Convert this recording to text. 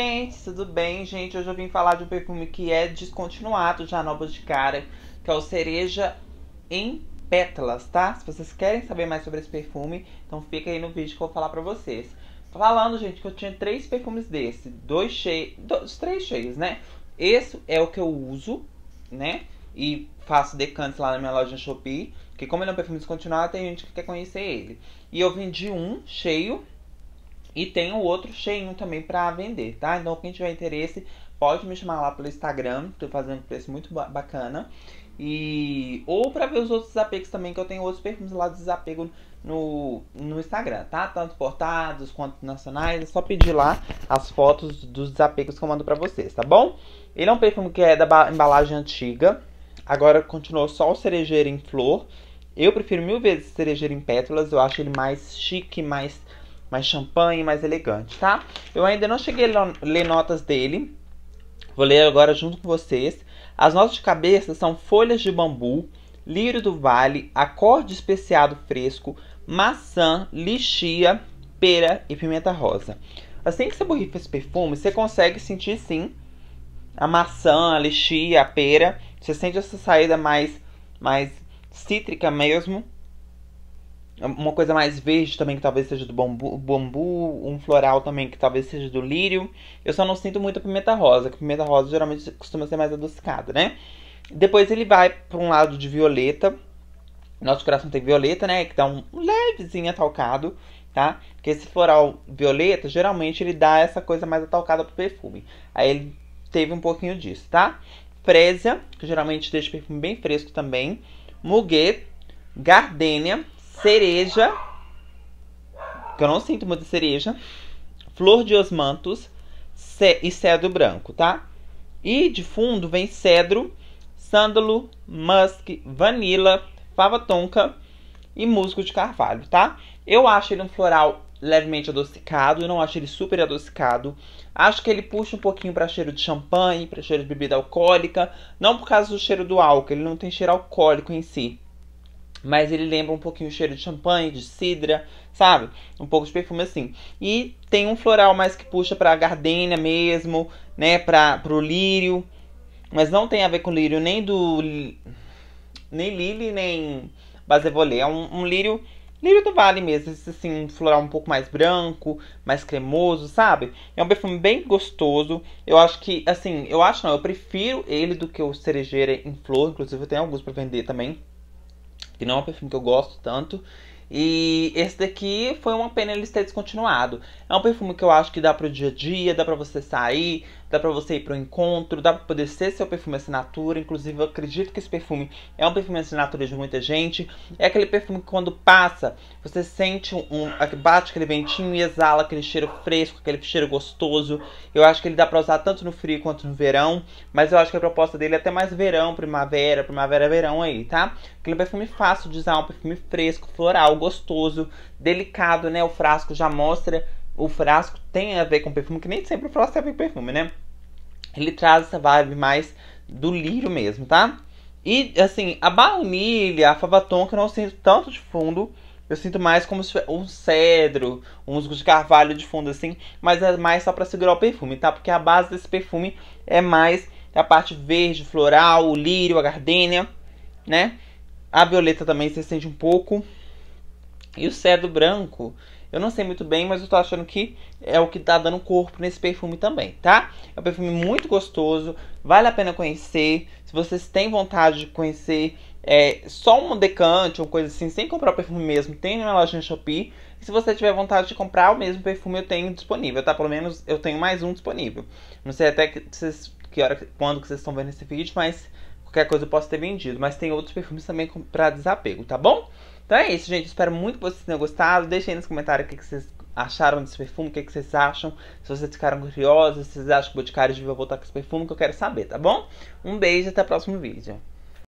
gente, tudo bem? Gente, hoje eu vim falar de um perfume que é descontinuado já na Cara que é o Cereja em Pétalas, tá? Se vocês querem saber mais sobre esse perfume, então fica aí no vídeo que eu vou falar pra vocês. Falando, gente, que eu tinha três perfumes desse, dois cheios, dois, três cheios, né? Esse é o que eu uso, né? E faço decantes lá na minha loja Shopee, que como ele é um perfume descontinuado, tem gente que quer conhecer ele. E eu vendi um cheio, e tem o outro cheinho também para vender, tá? Então quem tiver interesse pode me chamar lá pelo Instagram, tô fazendo um preço muito bacana. E ou para ver os outros desapegos também, que eu tenho outros perfumes lá de desapego no, no Instagram, tá? Tanto portados quanto nacionais, é só pedir lá as fotos dos desapegos que eu mando para vocês, tá bom? Ele é um perfume que é da embalagem antiga, agora continuou só o cerejeiro em flor. Eu prefiro mil vezes cerejeiro em pétalas, eu acho ele mais chique, mais mais champanhe, mais elegante, tá? Eu ainda não cheguei a ler notas dele. Vou ler agora junto com vocês. As notas de cabeça são folhas de bambu, lírio do vale, acorde especiado fresco, maçã, lixia, pera e pimenta rosa. Assim que você borrifa esse perfume, você consegue sentir sim a maçã, a lixia, a pera. Você sente essa saída mais, mais cítrica mesmo uma coisa mais verde também, que talvez seja do bambu, bambu, um floral também, que talvez seja do lírio. Eu só não sinto muito a pimenta rosa, que a pimenta rosa geralmente costuma ser mais adocicada, né? Depois ele vai para um lado de violeta. Nosso coração tem violeta, né? Que dá um levezinho atalcado, tá? Porque esse floral violeta, geralmente ele dá essa coisa mais atalcada pro perfume. Aí ele teve um pouquinho disso, tá? Fresa, que geralmente deixa o perfume bem fresco também. Muguet, gardênia, cereja, que eu não sinto muito cereja, flor de osmantos e cedro branco, tá? E de fundo vem cedro, sândalo, musk, vanila, fava tonka e musgo de carvalho, tá? Eu acho ele um floral levemente adocicado, eu não acho ele super adocicado. Acho que ele puxa um pouquinho para cheiro de champanhe, para cheiro de bebida alcoólica, não por causa do cheiro do álcool, ele não tem cheiro alcoólico em si mas ele lembra um pouquinho o cheiro de champanhe, de cidra, sabe? Um pouco de perfume assim. E tem um floral mais que puxa para gardênia mesmo, né, para pro lírio, mas não tem a ver com lírio nem do nem lili, nem basevolê, é um, um lírio Lírio do Vale mesmo, esse assim, um floral um pouco mais branco, mais cremoso, sabe? É um perfume bem gostoso. Eu acho que, assim, eu acho não, eu prefiro ele do que o cerejeira em flor, inclusive eu tenho alguns para vender também que não é um perfume que eu gosto tanto. E esse daqui foi uma pena ele ter descontinuado. É um perfume que eu acho que dá pro dia a dia, dá pra você sair, dá pra você ir pro encontro, dá pra poder ser seu perfume assinatura. Inclusive, eu acredito que esse perfume é um perfume assinatura de muita gente. É aquele perfume que quando passa, você sente um. bate aquele ventinho e exala aquele cheiro fresco, aquele cheiro gostoso. Eu acho que ele dá pra usar tanto no frio quanto no verão. Mas eu acho que a proposta dele é até mais verão, primavera, primavera, verão aí, tá? Aquele perfume fácil de usar, um perfume fresco, floral gostoso, delicado, né? O frasco já mostra, o frasco tem a ver com perfume, que nem sempre o frasco tem a ver com perfume, né? Ele traz essa vibe mais do lírio mesmo, tá? E assim, a baunilha, a fava que eu não sinto tanto de fundo, eu sinto mais como se fosse um cedro, um musgo de carvalho de fundo assim, mas é mais só para segurar o perfume, tá? Porque a base desse perfume é mais a parte verde, floral, o lírio, a gardênia, né? A violeta também você sente um pouco, e o cedo branco, eu não sei muito bem, mas eu tô achando que é o que tá dando corpo nesse perfume também, tá? É um perfume muito gostoso, vale a pena conhecer. Se vocês têm vontade de conhecer é, só um decante, ou coisa assim, sem comprar o perfume mesmo, tem na loja na Shopee. E se você tiver vontade de comprar o mesmo perfume, eu tenho disponível, tá? Pelo menos eu tenho mais um disponível. Não sei até que, vocês, que hora, quando que vocês estão vendo esse vídeo, mas qualquer coisa eu posso ter vendido. Mas tem outros perfumes também para desapego, tá bom? Então é isso, gente. Espero muito que vocês tenham gostado. Deixem aí nos comentários o que, vocês acharam desse perfume, o que, que vocês acham. Se vocês ficaram curiosos, se vocês acham que o Boticário devia voltar com esse perfume, que eu quero saber, tá bom? Um beijo e até o próximo vídeo.